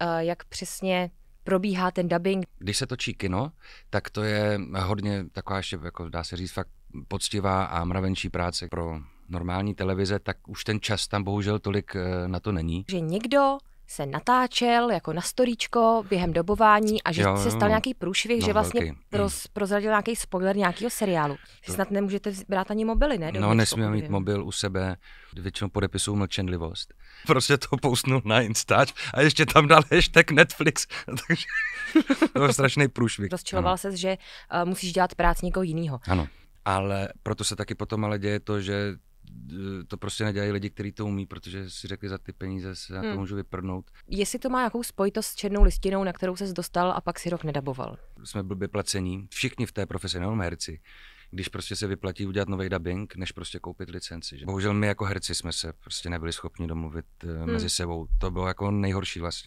Eh, jak přesně probíhá ten dubbing. Když se točí kino, tak to je hodně taková ještě, jako dá se říct, fakt poctivá a mravenčí práce pro normální televize, tak už ten čas tam bohužel tolik eh, na to není. Že někdo se natáčel jako na storíčko během dobování a že jo, se stal nějaký průšvih, no, že vlastně mm. roz, prozradil nějaký spoiler nějakého seriálu. To... Snad nemůžete brát ani mobily, ne? Do no, nesmíme mít mobil u sebe, většinou podepisu mlčenlivost. Prostě to pousnul na Instač a ještě tam dal hashtag Netflix, takže to byl strašný průšvih. Rozčiloval se, že uh, musíš dělat práci někoho jiného. Ano. Ale proto se taky potom ale děje to, že to prostě nedělají lidi, kteří to umí, protože si řekli za ty peníze se na to hmm. můžu vyprnout. Jestli to má jakou spojitost s černou listinou, na kterou se dostal a pak si rok nedaboval? Jsme blbě placení, všichni v té profesi, nejenom herci když prostě se vyplatí udělat nový dubbing, než prostě koupit licenci. Že? Bohužel my jako herci jsme se prostě nebyli schopni domluvit eh, hmm. mezi sebou. To bylo jako nejhorší vlastně.